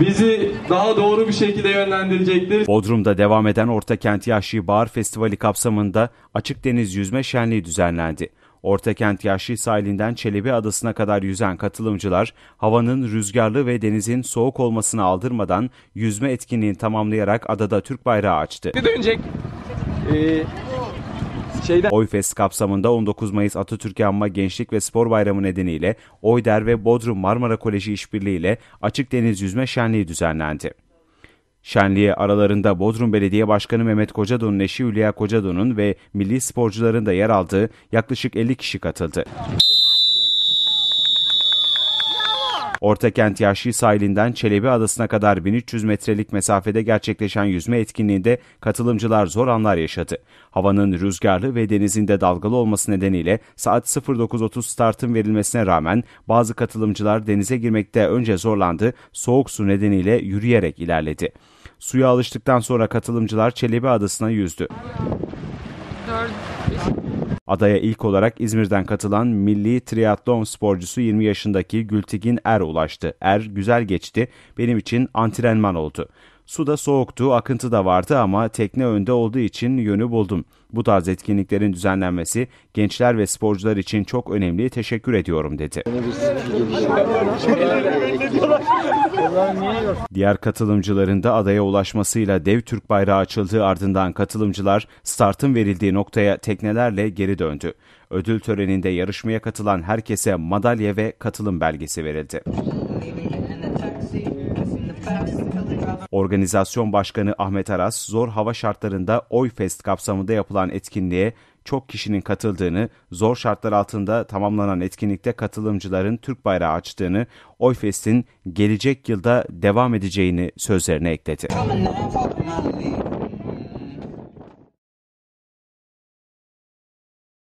bizi daha doğru bir şekilde yönlendirecektir. Bodrum'da devam eden Orta Kent Yaşlı Bahar Festivali kapsamında açık deniz yüzme şenliği düzenlendi. Orta Kent Yaşlı sahilinden Çelebi Adası'na kadar yüzen katılımcılar, havanın rüzgarlı ve denizin soğuk olmasını aldırmadan yüzme etkinliğini tamamlayarak adada Türk bayrağı açtı. Bir dönecek. Ee, Şeyden... Oyfest kapsamında 19 Mayıs Atatürk'e anma gençlik ve spor bayramı nedeniyle Oyder ve Bodrum Marmara Koleji işbirliğiyle açık deniz yüzme şenliği düzenlendi. Şenliğe aralarında Bodrum Belediye Başkanı Mehmet Kocadon'un eşi Hülya Kocadon'un ve milli sporcuların da yer aldığı yaklaşık 50 kişi katıldı. Ortakent Yaşlı sahilinden Çelebi Adası'na kadar 1300 metrelik mesafede gerçekleşen yüzme etkinliğinde katılımcılar zor anlar yaşadı. Havanın rüzgarlı ve denizin de dalgalı olması nedeniyle saat 09.30 startın verilmesine rağmen bazı katılımcılar denize girmekte önce zorlandı, soğuk su nedeniyle yürüyerek ilerledi. Suya alıştıktan sonra katılımcılar Çelebi Adası'na yüzdü. Dört. Adaya ilk olarak İzmir'den katılan milli triatlon sporcusu 20 yaşındaki Gültigin Er ulaştı. Er güzel geçti, benim için antrenman oldu. Su da soğuktu, akıntı da vardı ama tekne önde olduğu için yönü buldum. Bu tarz etkinliklerin düzenlenmesi gençler ve sporcular için çok önemli. Teşekkür ediyorum dedi. Diğer katılımcıların da adaya ulaşmasıyla dev Türk bayrağı açıldığı ardından katılımcılar startın verildiği noktaya teknelerle geri döndü. Ödül töreninde yarışmaya katılan herkese madalya ve katılım belgesi verildi. Organizasyon Başkanı Ahmet Aras, zor hava şartlarında Oyfest kapsamında yapılan etkinliğe çok kişinin katıldığını, zor şartlar altında tamamlanan etkinlikte katılımcıların Türk bayrağı açtığını, Oyfest'in gelecek yılda devam edeceğini sözlerine ekledi.